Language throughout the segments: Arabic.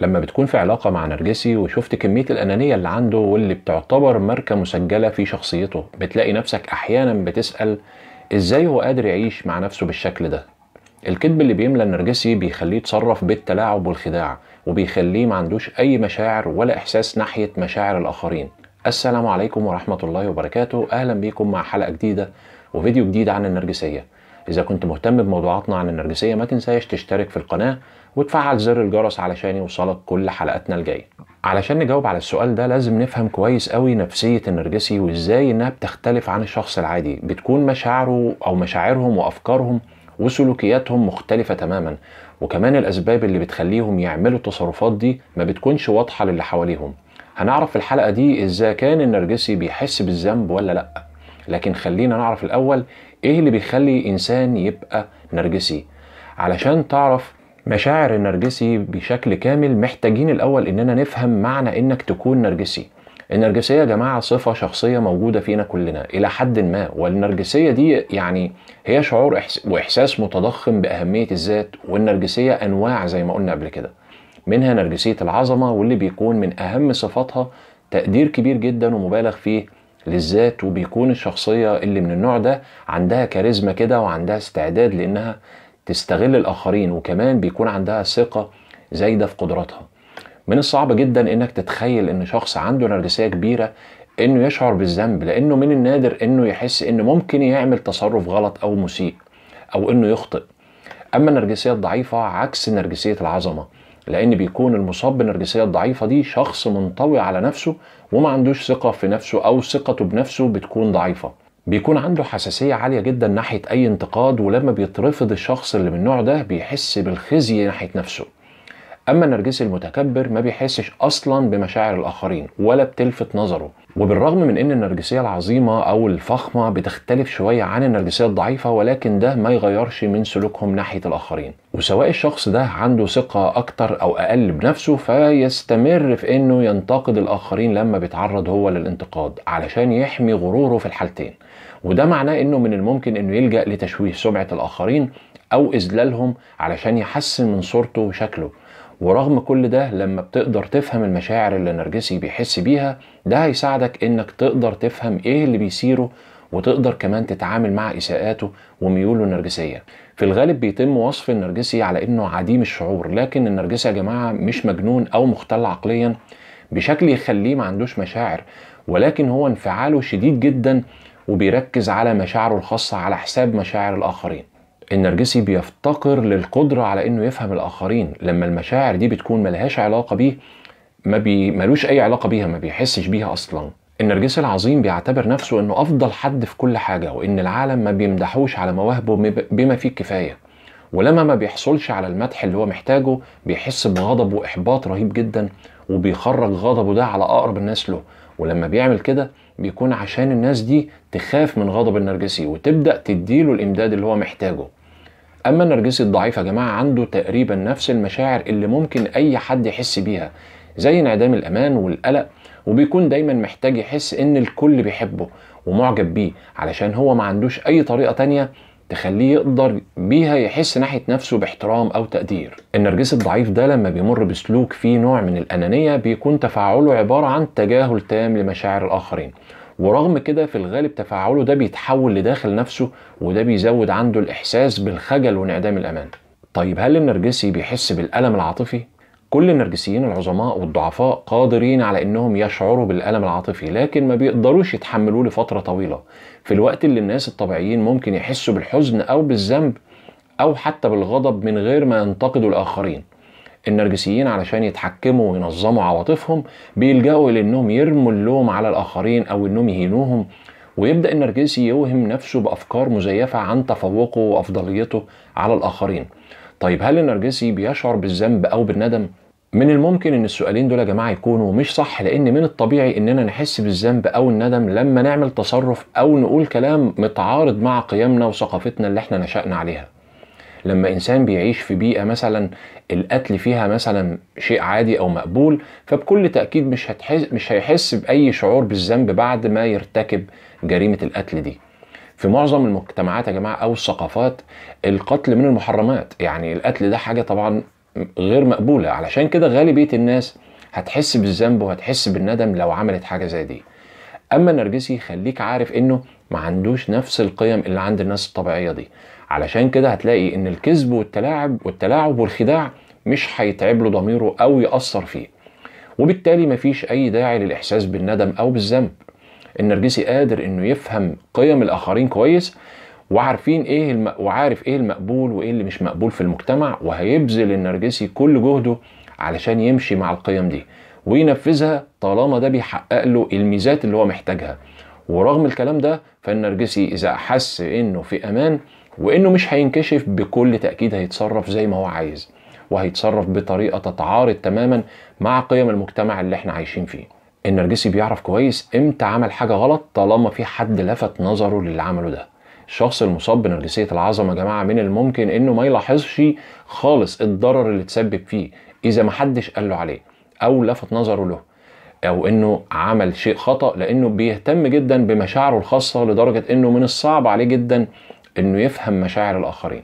لما بتكون في علاقة مع نرجسي وشفت كمية الأنانية اللي عنده واللي بتعتبر ماركة مسجلة في شخصيته بتلاقي نفسك أحيانا بتسأل إزاي هو قادر يعيش مع نفسه بالشكل ده الكذب اللي بيملى النرجسي بيخليه يتصرف بالتلاعب والخداع وبيخليه ما عندوش أي مشاعر ولا إحساس ناحية مشاعر الآخرين السلام عليكم ورحمة الله وبركاته أهلا بيكم مع حلقة جديدة وفيديو جديد عن النرجسية إذا كنت مهتم بموضوعاتنا عن النرجسية ما تنساش تشترك في القناة وتفعل زر الجرس علشان يوصلك كل حلقاتنا الجايه علشان نجاوب على السؤال ده لازم نفهم كويس قوي نفسية النرجسي وازاي انها بتختلف عن الشخص العادي بتكون مشاعره او مشاعرهم وافكارهم وسلوكياتهم مختلفة تماما وكمان الاسباب اللي بتخليهم يعملوا التصرفات دي ما بتكونش واضحة للي حواليهم هنعرف في الحلقة دي اذا كان النرجسي بيحس بالذنب ولا لا لكن خلينا نعرف الاول ايه اللي بيخلي انسان يبقى نرجسي علشان تعرف مشاعر النرجسي بشكل كامل محتاجين الاول اننا نفهم معنى انك تكون نرجسي النرجسيه يا جماعه صفه شخصيه موجوده فينا كلنا الى حد ما والنرجسيه دي يعني هي شعور واحساس متضخم باهميه الذات والنرجسيه انواع زي ما قلنا قبل كده منها نرجسيه العظمه واللي بيكون من اهم صفاتها تقدير كبير جدا ومبالغ فيه للذات وبيكون الشخصيه اللي من النوع ده عندها كاريزما كده وعندها استعداد لانها تستغل الاخرين وكمان بيكون عندها ثقه زايده في قدراتها من الصعب جدا انك تتخيل ان شخص عنده نرجسيه كبيره انه يشعر بالذنب لانه من النادر انه يحس انه ممكن يعمل تصرف غلط او مسيء او انه يخطئ اما النرجسيه الضعيفه عكس نرجسيه العظمه لان بيكون المصاب بالنرجسيه الضعيفه دي شخص منطوي على نفسه وما عندوش ثقه في نفسه او ثقته بنفسه بتكون ضعيفه بيكون عنده حساسية عالية جدا ناحية أي انتقاد ولما بيترفض الشخص اللي من النوع ده بيحس بالخزي ناحية نفسه اما النرجسي المتكبر ما بيحسش اصلا بمشاعر الاخرين ولا بتلفت نظره وبالرغم من ان النرجسيه العظيمه او الفخمه بتختلف شويه عن النرجسيه الضعيفه ولكن ده ما يغيرش من سلوكهم ناحيه الاخرين وسواء الشخص ده عنده ثقه اكتر او اقل بنفسه فيستمر في انه ينتقد الاخرين لما بيتعرض هو للانتقاد علشان يحمي غروره في الحالتين وده معناه انه من الممكن انه يلجا لتشويه سمعه الاخرين او اذلالهم علشان يحسن من صورته وشكله ورغم كل ده لما بتقدر تفهم المشاعر اللي نرجسي بيحس بيها ده هيساعدك انك تقدر تفهم ايه اللي بيصيره وتقدر كمان تتعامل مع اساءاته وميوله النرجسيه في الغالب بيتم وصف النرجسي على انه عديم الشعور لكن النرجسي يا جماعه مش مجنون او مختل عقليا بشكل يخليه ما عندوش مشاعر ولكن هو انفعاله شديد جدا وبيركز على مشاعره الخاصه على حساب مشاعر الاخرين النرجسي بيفتقر للقدرة على انه يفهم الاخرين لما المشاعر دي بتكون ملهاش علاقة بيه ما بي ملوش اي علاقة بيها ما بيحسش بيها اصلا النرجسي العظيم بيعتبر نفسه انه افضل حد في كل حاجة وان العالم ما بيمدحوش على مواهبه بما فيه الكفاية ولما ما بيحصلش على المدح اللي هو محتاجه بيحس بغضب واحباط رهيب جدا وبيخرج غضبه ده على اقرب الناس له ولما بيعمل كده بيكون عشان الناس دي تخاف من غضب النرجسي وتبدا تديله الامداد اللي هو محتاجه اما النرجسي الضعيف يا جماعه عنده تقريبا نفس المشاعر اللي ممكن اي حد يحس بيها زي انعدام الامان والقلق وبيكون دايما محتاج يحس ان الكل بيحبه ومعجب بيه علشان هو ما عندوش اي طريقه تانية تخليه يقدر بيها يحس ناحيه نفسه باحترام او تقدير النرجسي الضعيف ده لما بيمر بسلوك فيه نوع من الانانيه بيكون تفاعله عباره عن تجاهل تام لمشاعر الاخرين ورغم كده في الغالب تفاعله ده بيتحول لداخل نفسه وده بيزود عنده الإحساس بالخجل وانعدام الأمان طيب هل النرجسي بيحس بالألم العاطفي؟ كل النرجسيين العظماء والضعفاء قادرين على انهم يشعروا بالالم العاطفي لكن ما بيقدروش يتحملوه لفتره طويله في الوقت اللي الناس الطبيعيين ممكن يحسوا بالحزن او بالذنب او حتى بالغضب من غير ما ينتقدوا الاخرين النرجسيين علشان يتحكموا وينظموا عواطفهم بيلجأوا لأنهم يرموا اللوم على الآخرين أو أنهم يهينوهم ويبدأ النرجسي يوهم نفسه بأفكار مزيفة عن تفوقه وأفضليته على الآخرين طيب هل النرجسي بيشعر بالذنب أو بالندم؟ من الممكن ان السؤالين دول يا جماعه يكونوا مش صح لان من الطبيعي اننا نحس بالذنب او الندم لما نعمل تصرف او نقول كلام متعارض مع قيمنا وثقافتنا اللي احنا نشأنا عليها لما انسان بيعيش في بيئه مثلا القتل فيها مثلا شيء عادي او مقبول فبكل تاكيد مش هتحس مش هيحس باي شعور بالذنب بعد ما يرتكب جريمه القتل دي في معظم المجتمعات يا جماعه او الثقافات القتل من المحرمات يعني القتل ده حاجه طبعا غير مقبوله علشان كده غالبيه الناس هتحس بالذنب وهتحس بالندم لو عملت حاجه زي دي اما النرجسي خليك عارف انه ما عندوش نفس القيم اللي عند الناس الطبيعيه دي علشان كده هتلاقي ان الكذب والتلاعب والتلاعب والخداع مش هيتعب له ضميره او ياثر فيه وبالتالي مفيش اي داعي للاحساس بالندم او بالذنب النرجسي قادر انه يفهم قيم الاخرين كويس وعارفين ايه الم... وعارف ايه المقبول وايه اللي مش مقبول في المجتمع وهيبذل النرجسي كل جهده علشان يمشي مع القيم دي وينفذها طالما ده بيحقق له الميزات اللي هو محتاجها ورغم الكلام ده فالنرجسي اذا حس انه في امان وانه مش هينكشف بكل تاكيد هيتصرف زي ما هو عايز وهيتصرف بطريقه تتعارض تماما مع قيم المجتمع اللي احنا عايشين فيه النرجسي بيعرف كويس امتى عمل حاجه غلط طالما في حد لفت نظره للي عمله ده الشخص المصاب بنرجسيه العظمه يا جماعه من الممكن انه ما يلاحظش خالص الضرر اللي تسبب فيه اذا ما حدش قال له عليه او لفت نظره له او انه عمل شيء خطا لانه بيهتم جدا بمشاعره الخاصه لدرجه انه من الصعب عليه جدا انه يفهم مشاعر الاخرين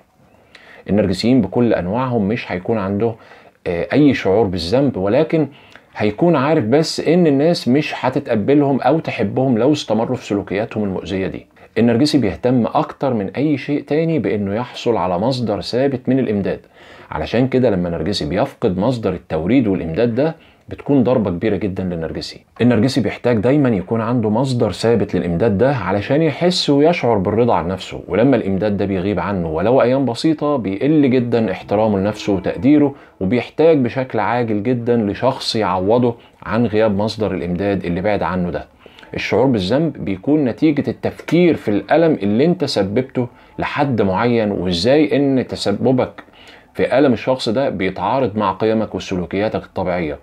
النرجسيين بكل انواعهم مش هيكون عنده آه، اي شعور بالذنب ولكن هيكون عارف بس ان الناس مش هتتقبلهم او تحبهم لو استمروا في سلوكياتهم المؤذيه دي النرجسي بيهتم اكتر من اي شيء تاني بانه يحصل على مصدر ثابت من الامداد علشان كده لما النرجسي بيفقد مصدر التوريد والامداد ده بتكون ضربة كبيرة جدا للنرجسي النرجسي بيحتاج دايما يكون عنده مصدر ثابت للإمداد ده علشان يحس ويشعر بالرضا عن نفسه ولما الإمداد ده بيغيب عنه ولو أيام بسيطة بيقل جدا احترامه لنفسه وتقديره وبيحتاج بشكل عاجل جدا لشخص يعوضه عن غياب مصدر الإمداد اللي بعد عنه ده الشعور بالذنب بيكون نتيجة التفكير في الألم اللي انت سببته لحد معين وازاي ان تسببك في ألم الشخص ده بيتعارض مع قيمك وسلوكياتك الطبيعية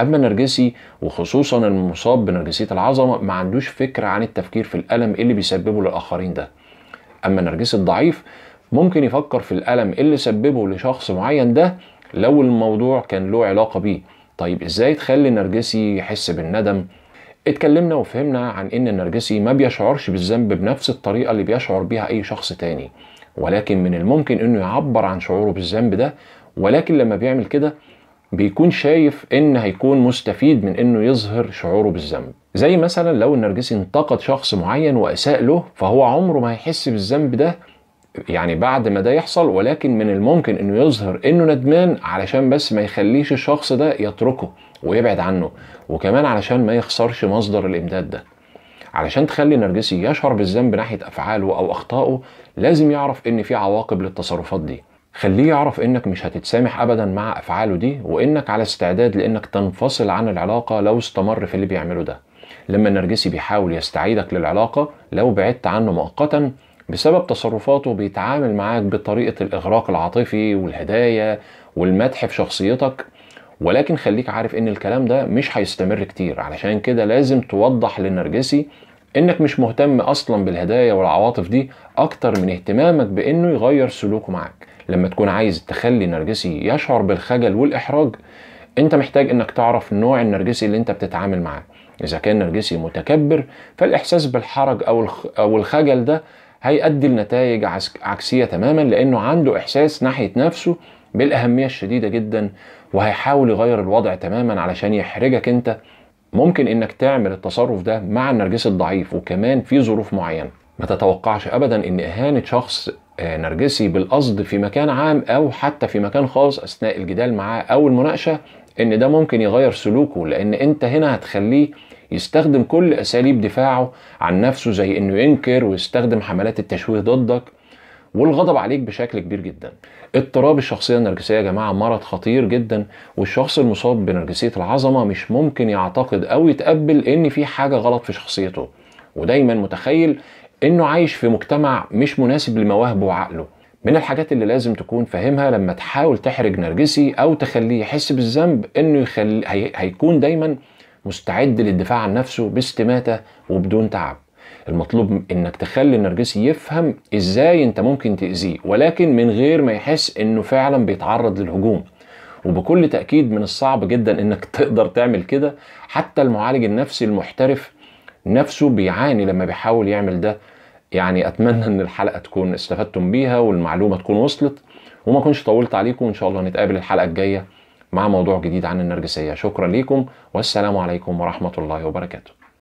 اما النرجسي وخصوصا المصاب بنرجسيه العظمه ما عندوش فكره عن التفكير في الالم اللي بيسببه للاخرين ده اما النرجسي الضعيف ممكن يفكر في الالم اللي سببه لشخص معين ده لو الموضوع كان له علاقه بيه طيب ازاي تخلي النرجسي يحس بالندم اتكلمنا وفهمنا عن ان النرجسي ما بيشعرش بالذنب بنفس الطريقه اللي بيشعر بيها اي شخص تاني ولكن من الممكن انه يعبر عن شعوره بالذنب ده ولكن لما بيعمل كده بيكون شايف ان هيكون مستفيد من انه يظهر شعوره بالذنب زي مثلا لو النرجسي انتقد شخص معين واساء له فهو عمره ما هيحس بالذنب ده يعني بعد ما ده يحصل ولكن من الممكن انه يظهر انه ندمان علشان بس ما يخليش الشخص ده يتركه ويبعد عنه وكمان علشان ما يخسرش مصدر الامداد ده علشان تخلي النرجسي يشعر بالذنب ناحيه افعاله او اخطائه لازم يعرف ان في عواقب للتصرفات دي خليه يعرف انك مش هتتسامح ابدا مع افعاله دي وانك على استعداد لانك تنفصل عن العلاقه لو استمر في اللي بيعمله ده لما النرجسي بيحاول يستعيدك للعلاقه لو بعدت عنه مؤقتا بسبب تصرفاته بيتعامل معاك بطريقه الاغراق العاطفي والهدايا والمدح في شخصيتك ولكن خليك عارف ان الكلام ده مش هيستمر كتير علشان كده لازم توضح للنرجسي انك مش مهتم اصلا بالهدايا والعواطف دي اكتر من اهتمامك بانه يغير سلوكه معاك لما تكون عايز تخلي نرجسي يشعر بالخجل والإحراج أنت محتاج أنك تعرف نوع النرجسي اللي أنت بتتعامل معاه إذا كان نرجسي متكبر فالإحساس بالحرج أو الخجل ده هيؤدي لنتائج عكسية تماما لأنه عنده إحساس ناحية نفسه بالأهمية الشديدة جدا وهيحاول يغير الوضع تماما علشان يحرجك أنت ممكن انك تعمل التصرف ده مع النرجسي الضعيف وكمان في ظروف معينه ما تتوقعش ابدا ان اهانه شخص آه، نرجسي بالقصد في مكان عام او حتى في مكان خاص اثناء الجدال معاه او المناقشه ان ده ممكن يغير سلوكه لان انت هنا هتخليه يستخدم كل اساليب دفاعه عن نفسه زي انه ينكر ويستخدم حملات التشويه ضدك والغضب عليك بشكل كبير جدا اضطراب الشخصية النرجسية يا جماعة مرض خطير جدا والشخص المصاب بنرجسية العظمة مش ممكن يعتقد او يتقبل ان في حاجة غلط في شخصيته ودايما متخيل انه عايش في مجتمع مش مناسب لمواهبه وعقله من الحاجات اللي لازم تكون فاهمها لما تحاول تحرج نرجسي او تخليه يحس بالذنب انه يخلي هي... هيكون دايما مستعد للدفاع عن نفسه باستماته وبدون تعب المطلوب انك تخلي النرجسي يفهم ازاي انت ممكن تاذيه ولكن من غير ما يحس انه فعلا بيتعرض للهجوم وبكل تاكيد من الصعب جدا انك تقدر تعمل كده حتى المعالج النفسي المحترف نفسه بيعاني لما بيحاول يعمل ده يعني اتمنى ان الحلقه تكون استفدتم بيها والمعلومه تكون وصلت وما اكونش طولت عليكم وان شاء الله نتقابل الحلقه الجايه مع موضوع جديد عن النرجسيه شكرا ليكم والسلام عليكم ورحمه الله وبركاته